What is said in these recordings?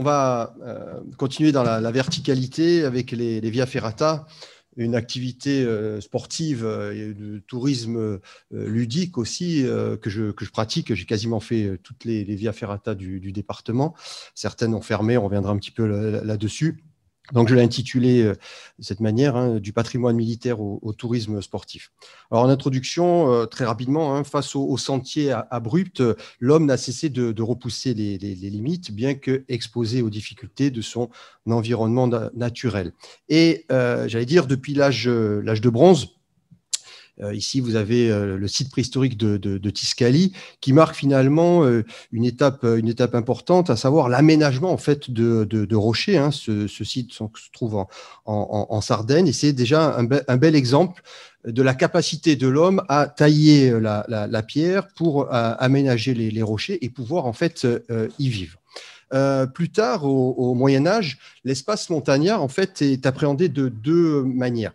On va euh, continuer dans la, verticalité avec les, Via Ferrata, une activité euh, sportive euh, et de tourisme ludique aussi que je, pratique. J'ai quasiment fait toutes les, Via Ferrata du, du, département. Certaines ont fermé, on reviendra un petit peu là-dessus. Donc je l'ai intitulé euh, de cette manière, hein, du patrimoine militaire au, tourisme sportif. Alors en introduction, euh, très rapidement, hein, face au, sentiers sentier abrupt, euh, l'homme n'a cessé de, repousser les, limites, bien que exposé aux difficultés de son environnement naturel. Et j'allais dire, depuis l'âge de bronze, euh, ici, vous avez euh, le site préhistorique de, Tiscali qui marque finalement euh, une étape, importante, à savoir l'aménagement en fait de, rochers. Hein. Ce, site se trouve en, en, Sardaigne et c'est déjà un, bel exemple de la capacité de l'homme à tailler la, pierre pour aménager les, rochers et pouvoir en fait y vivre. plus tard, au, au Moyen Âge, l'espace montagnard en fait est appréhendé de deux manières.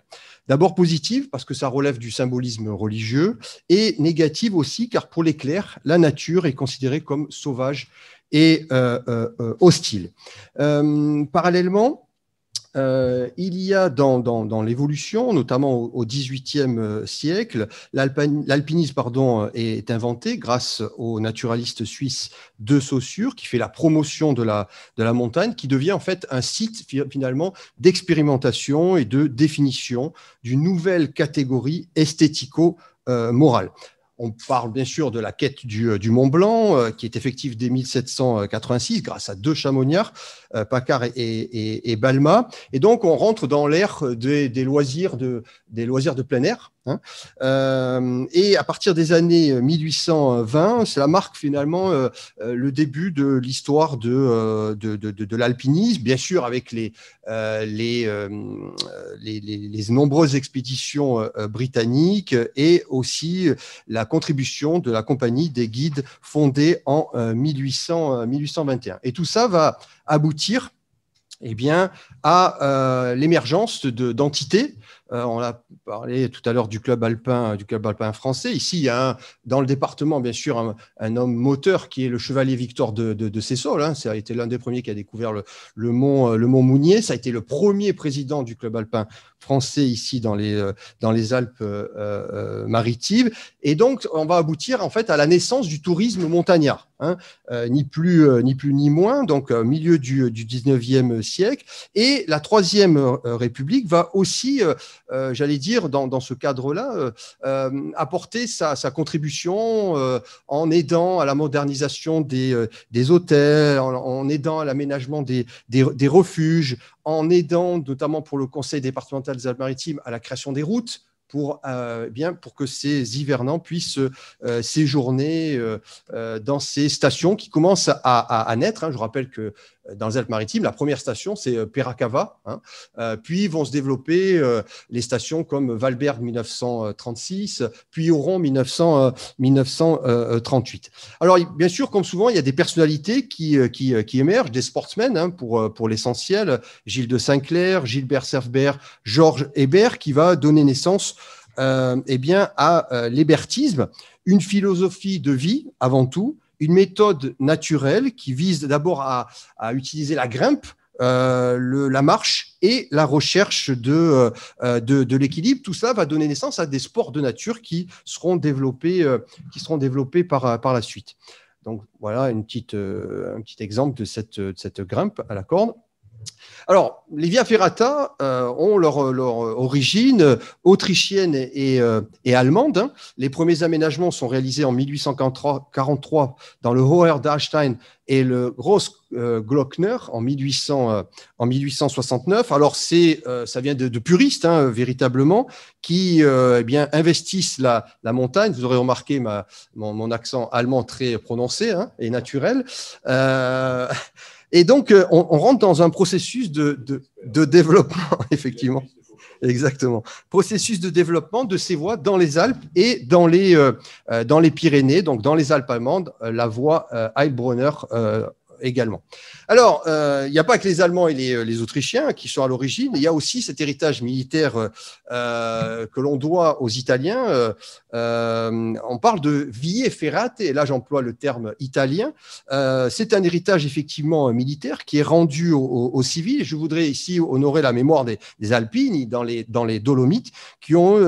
D'abord positive, parce que ça relève du symbolisme religieux, et négative aussi, car pour les clercs, la nature est considérée comme sauvage et euh, euh, euh, hostile. parallèlement, euh, il y a dans, l'évolution, notamment au XVIIIe euh, siècle, l'alpinisme pardon euh, est inventé grâce au naturaliste suisse de Saussure qui fait la promotion de la, de la montagne, qui devient en fait un site finalement d'expérimentation et de définition d'une nouvelle catégorie esthético-morale. On parle bien sûr de la quête du, euh, Mont Blanc, euh, qui est effective dès 1786 grâce à deux chamoniards, euh, Paccard et, Balma. Et donc, on rentre dans l'ère des, loisirs de, des loisirs de plein air. Hein. Euh, et à partir des années 1820, euh, cela marque finalement euh, le début de l'histoire de, de, l'alpinisme, bien sûr avec les, les, les, nombreuses expéditions britanniques et aussi la contribution de la compagnie des guides fondée en 1821. Et tout ça va aboutir eh bien, à l'émergence d'entités euh, on a parlé tout à l'heure du club alpin, euh, du club alpin français. Ici, il y a dans le département, bien sûr, un, homme moteur qui est le chevalier Victor de, de, de hein. Ça a été l'un des premiers qui a découvert le, mont, euh, le mont Mounier. Ça a été le premier président du club alpin français ici dans les, dans les Alpes-Maritimes. et donc, on va aboutir en fait à la naissance du tourisme montagnard. Hein, euh, ni, plus, euh, ni plus ni moins, donc euh, milieu du, du, 19e siècle. Et la Troisième République va aussi, j'allais dire, dans, ce cadre-là, apporter sa, contribution en aidant à la modernisation des, hôtels, en, aidant à l'aménagement des, des refuges, en aidant notamment pour le Conseil départemental des Alpes-Maritimes à la création des routes pour, euh, eh bien, pour que ces hivernants puissent euh, séjourner euh, dans ces stations qui commencent à, naître. Hein. Je rappelle que dans les Alpes-Maritimes. La première station, c'est euh, Peracava. Hein. Euh, puis vont se développer euh, les stations comme Valberg 1936, puis Auron 1938. Alors, bien sûr, comme souvent, il y a des personnalités qui, qui, émergent, des sportsmen hein, pour, pour l'essentiel. Gilles de Saint Sinclair, Gilbert Serfbert, Georges Hébert, qui va donner naissance eh bien, à l'hébertisme, une philosophie de vie avant tout, une méthode naturelle qui vise d'abord à, utiliser la grimpe, euh, la marche et la recherche euh, euh, de, l'équilibre. Tout cela va donner naissance à des sports de nature qui seront développés, qui seront développés par, par la suite. Donc voilà un petit exemple de cette, de cette grimpe à la corde. Alors, les Via Ferrata euh, ont leur, origine autrichienne et, euh, allemande. Hein. Les premiers aménagements sont réalisés en 1843 dans le Hoher Dachstein et le Gross Glockner en, 1800, euh, en 1869. Alors, c'est, ça vient de, puristes, hein, véritablement, qui eh bien, investissent la, montagne. Vous aurez remarqué ma, mon, accent allemand très prononcé hein, et naturel. Et donc, euh, on, rentre dans un processus de, développement, effectivement. Exactement. Processus de développement de ces voies dans les Alpes et dans les, euh, euh, dans les Pyrénées, donc dans les Alpes allemandes, la voie Heilbronner également. Alors, il euh, n'y a pas que les Allemands et euh, les, Autrichiens qui sont à l'origine, il y a aussi cet héritage militaire euh, que l'on doit aux Italiens. on parle de vie ferrate, et là j'emploie le terme italien. C'est un héritage effectivement militaire qui est rendu aux, civils. Je voudrais ici honorer la mémoire des, des Alpines dans les, dans les Dolomites qui ont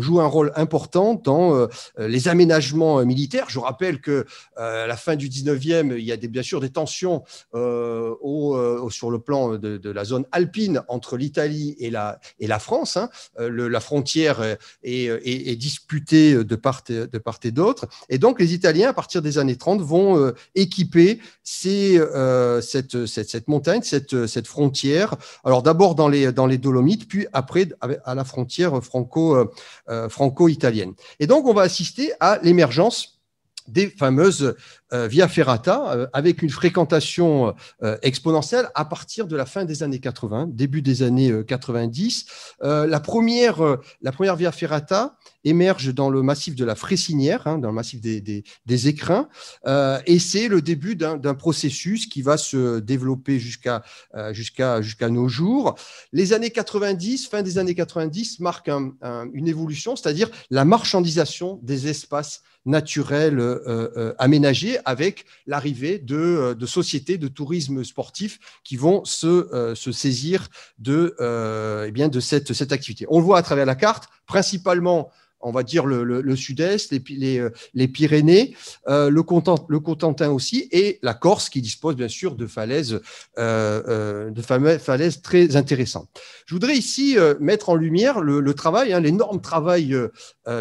joué un rôle important dans les aménagements militaires. Je rappelle que à la fin du 19e, il y a des, bien sûr des temps euh, euh, sur le plan de, la zone alpine entre l'Italie et la, France. Hein, euh, la frontière est, disputée de part, et d'autre. Et donc, les Italiens, à partir des années 30, vont équiper cette, montagne, cette, frontière. Alors, d'abord dans les, Dolomites, puis après à la frontière franco, franco-italienne. Et donc, on va assister à l'émergence des fameuses euh, via Ferrata euh, avec une fréquentation euh, exponentielle à partir de la fin des années 80, début des années 90. la, première, la première via Ferrata émerge dans le massif de la Fressinière, hein, dans le massif des, des, écrins, et c'est le début d'un processus qui va se développer jusqu'à jusqu'à jusqu'à nos jours. Les années 90, fin des années 90, marquent une évolution, c'est-à-dire la marchandisation des espaces naturels aménagés avec l'arrivée euh, de, sociétés de tourisme sportif qui vont se, euh, saisir euh, eh de, cette, cette activité. On le voit à travers la carte, principalement on va dire le, sud-est, les, Pyrénées, euh, le, Content, aussi, et la Corse qui dispose bien sûr de falaises, euh, euh, très intéressantes. Je voudrais ici mettre en lumière le, travail, hein, l'énorme travail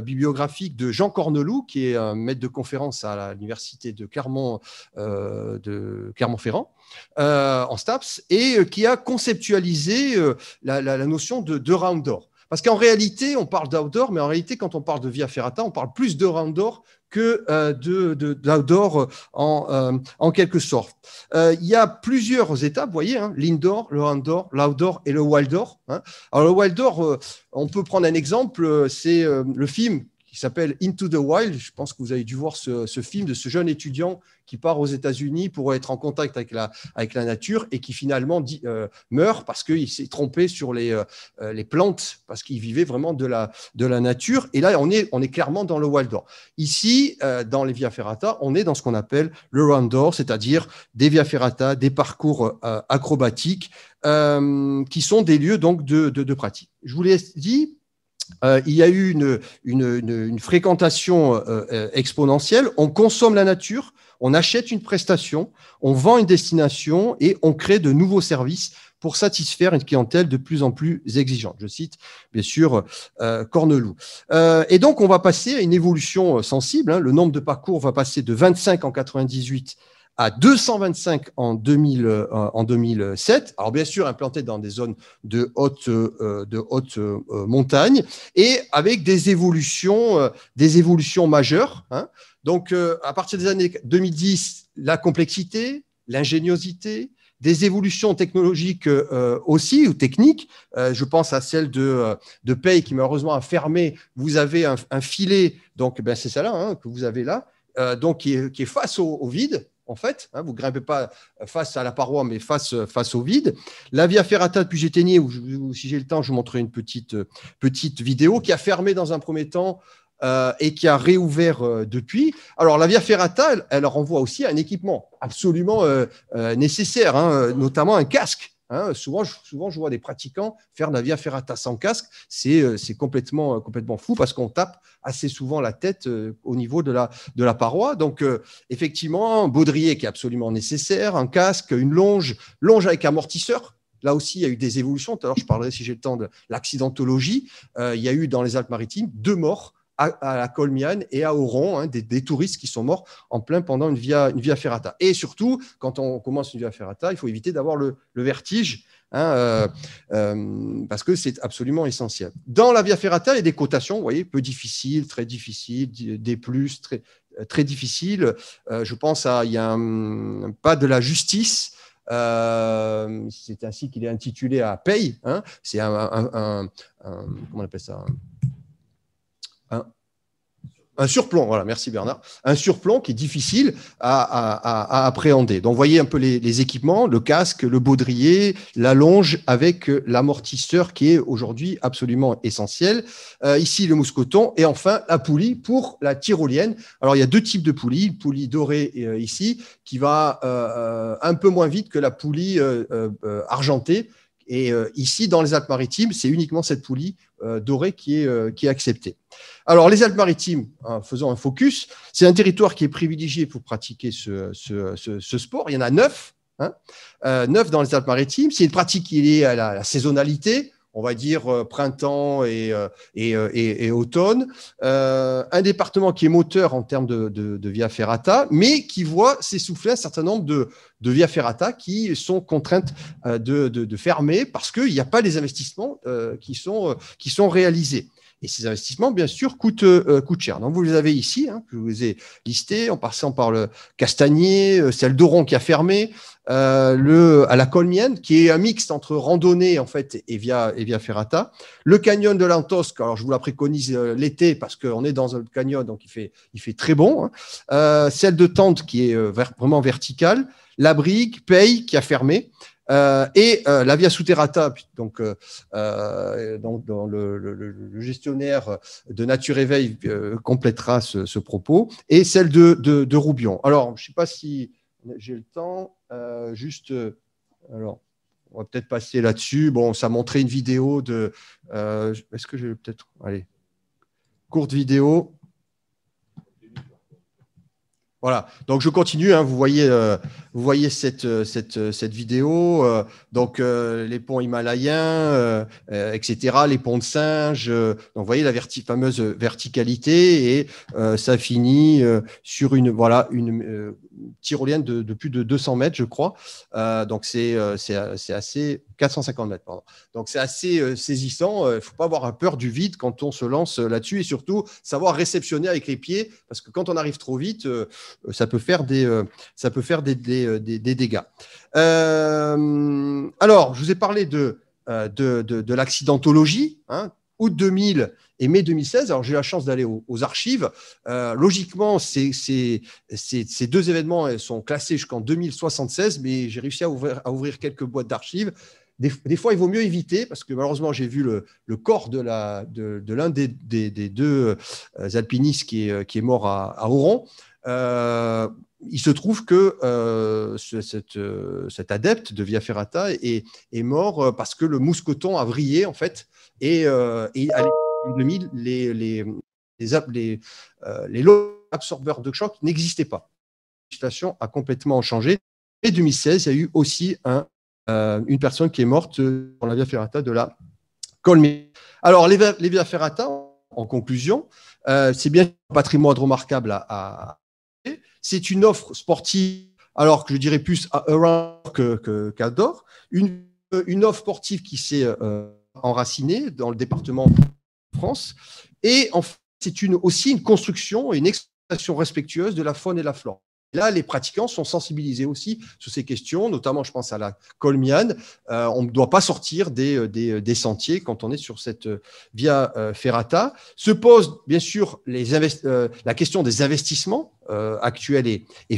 bibliographique de Jean Corneloup, qui est un maître de conférence à l'université de Clermont, de ferrand en STAPS et qui a conceptualisé la, notion de, de round door. Parce qu'en réalité, on parle d'outdoor, mais en réalité, quand on parle de Via Ferrata, on parle plus de rounddoor que euh, de, d'outdoor euh, euh, en, quelque sorte. il y a plusieurs étapes, vous voyez, hein, l'indoor, le indoor, l'outdoor et le wilddoor. Hein. Alors le wilddoor, on peut prendre un exemple, c'est le film qui s'appelle Into the Wild. Je pense que vous avez dû voir ce, film de ce jeune étudiant qui part aux États-Unis pour être en contact avec la, nature et qui finalement euh, meurt parce qu'il s'est trompé sur euh, euh, les, plantes, parce qu'il vivait vraiment de la, nature. Et là, on est, clairement dans le wild Ici, dans les Via Ferrata, on est dans ce qu'on appelle le round door, c'est-à-dire des Via Ferrata, des parcours acrobatiques, qui sont des lieux donc de pratique. Je vous l'ai dit, euh, il y a eu une, fréquentation euh, euh, exponentielle. On consomme la nature, on achète une prestation, on vend une destination et on crée de nouveaux services pour satisfaire une clientèle de plus en plus exigeante. Je cite bien sûr Corneloup. et donc on va passer à une évolution sensible. Hein. Le nombre de parcours va passer de 25 en 98 à 225 en, 2000, euh, en 2007. Alors bien sûr implanté dans des zones de haute, euh, de haute euh, montagne et avec des évolutions, des évolutions majeures. Hein. Donc à partir des années 2010, la complexité, l'ingéniosité, des évolutions technologiques aussi ou techniques. je pense à celle de, de Pay qui malheureusement a fermé. Vous avez un, filet, donc eh ben, c'est ça là hein, que vous avez là, donc qui est, qui est face au, vide en fait. Hein, vous grimpez pas euh, face à la paroi, mais face, euh, face au vide. La Via Ferrata depuis Pugetenier, où, si j'ai le temps, je vous montrerai une petite, euh, petite vidéo qui a fermé dans un premier temps et qui a réouvert depuis. Alors, la Via Ferrata, elle, renvoie aussi à un équipement absolument nécessaire, hein, notamment un casque. Hein, souvent, je, souvent, je vois des pratiquants faire Navia la via ferrata sans casque. C'est euh, euh, complètement, fou parce qu'on tape assez souvent la tête euh, au niveau de la, paroi. Donc, effectivement, un baudrier qui est absolument nécessaire, un casque, une longe, longe avec amortisseur. Là aussi, il y a eu des évolutions. Tout à l'heure, je parlerai, si j'ai le temps, de l'accidentologie. il y a eu dans les Alpes-Maritimes deux morts à, à la Colmiane et à Auron, hein, des, touristes qui sont morts en plein pendant une via, une via ferrata. Et surtout, quand on commence une via ferrata, il faut éviter d'avoir le, vertige. Hein, euh, euh, parce que c'est absolument essentiel. Dans la Via Ferrata, il y a des cotations, vous voyez, peu difficiles, très difficiles, des plus, très, très difficiles. Euh, je pense à, il y a un, pas de la justice c'est ainsi qu'il est intitulé à Paye. Hein. C'est un, un, comment on appelle ça un surplomb, voilà, merci Bernard, un surplomb qui est difficile à, appréhender. Donc, voyez un peu les, équipements, le casque, le baudrier, la longe avec l'amortisseur qui est aujourd'hui absolument essentiel. Euh, ici, le mousqueton et enfin la poulie pour la tyrolienne. Alors, il y a deux types de poulies, une poulie dorée euh, ici qui va euh, un peu moins vite que la poulie argentée et euh, ici, dans les Alpes-Maritimes, c'est uniquement cette poulie euh, dorée qui est, euh, qui est acceptée. Alors, les Alpes-Maritimes, faisons un focus, c'est un territoire qui est privilégié pour pratiquer ce, sport. Il y en a neuf, hein. neuf dans les Alpes-Maritimes. C'est une pratique qui est liée à la, saisonnalité, on va dire printemps et, et, automne. un département qui est moteur en termes de, de via ferrata, mais qui voit s'essouffler un certain nombre de, de Via Ferrata qui sont contraintes euh, de, fermer parce qu'il n'y a pas les investissements euh, qui, sont, euh, qui sont réalisés. Et ces investissements, bien sûr, coûtent, cher. Donc, vous les avez ici, hein, que je vous ai listés, en passant par le Castagnier, celle d'Oron qui a fermé, le, à la Colmienne, qui est un mix entre randonnée, en fait, et via, et via Ferrata. Le canyon de l'Antosque, alors je vous la préconise l'été, parce qu'on est dans un canyon, donc il fait, il fait très bon. Hein. celle de Tente, qui est vraiment verticale la brique, Paye qui a fermé. Euh, et euh, la Via Souterrata, donc euh, le, gestionnaire de Nature Éveil complétera ce, propos, et celle de, de, de Roubion. Alors, je ne sais pas si j'ai le temps, juste, alors, on va peut-être passer là-dessus. Bon, ça montrait une vidéo de, est-ce que j'ai peut-être, allez, courte vidéo voilà. Donc je continue. Hein. Vous voyez, euh, vous voyez cette, euh, cette, euh, cette vidéo. donc les ponts himalayens, etc. Les ponts de singes. donc vous voyez la fameuse verticalité et ça finit sur une voilà une tyrolienne de, plus de 200 mètres, je crois. Euh, euh, donc, c'est assez. 450 mètres, Donc, c'est assez saisissant. Il euh, ne faut pas avoir peur du vide quand on se lance là-dessus et surtout savoir réceptionner avec les pieds parce que quand on arrive trop vite, ça peut faire des, ça peut faire des, dégâts. alors, je vous ai parlé de, de l'accidentologie. Hein. Août 2000, et mai 2016, alors j'ai eu la chance d'aller aux, archives. Euh, logiquement, ces, deux événements sont classés jusqu'en 2076, mais j'ai réussi à ouvrir, à ouvrir quelques boîtes d'archives. Des, fois, il vaut mieux éviter parce que malheureusement, j'ai vu le, corps de, l'un de, des, deux euh, alpinistes qui est, euh, qui est mort à, à il se trouve que cette, cet adepte de Via Ferrata est, est, mort parce que le mousqueton a vrillé en fait et, et 2000, les, les, les, euh, absorbeurs de choc n'existaient pas. La situation a complètement changé. Et 2016, il y a eu aussi un, euh, une personne qui est morte euh, dans la Via Ferrata de la colmée Alors, les, les Via Ferrata, en conclusion, c'est bien un patrimoine remarquable à, c'est une offre sportive, alors que je dirais plus à around que qu'adore, une, une offre sportive qui s'est enracinée dans le département France. Et en fait, c'est une, aussi une construction et une exploitation respectueuse de la faune et de la flore. Là, les pratiquants sont sensibilisés aussi sur ces questions, notamment, je pense à la colmiane. Euh, on ne doit pas sortir des, euh, euh, des, sentiers quand on est sur cette via ferrata. Se pose bien sûr les la question des investissements euh, actuelle et, et,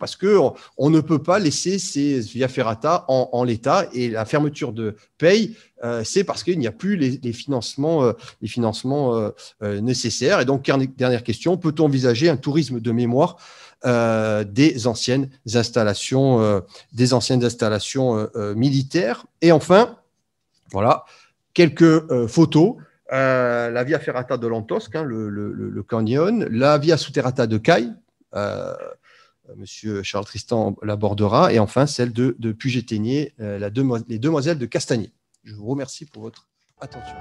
parce qu'on on ne peut pas laisser ces via ferrata en, l'état. Et la fermeture de paye, euh, c'est parce qu'il n'y a plus les, financements, les financements euh, nécessaires. Et donc, dernière question, peut-on envisager un tourisme de mémoire des anciennes installations, des anciennes installations militaires. Et enfin, voilà, quelques photos. la Via Ferrata de l'Antosque hein, le, canyon, la Via Souterrata de Caille, euh, euh, monsieur Charles Tristan l'abordera. Et enfin, celle de, Puget-Ténier, euh, les demoiselles de Castagnier. Je vous remercie pour votre attention.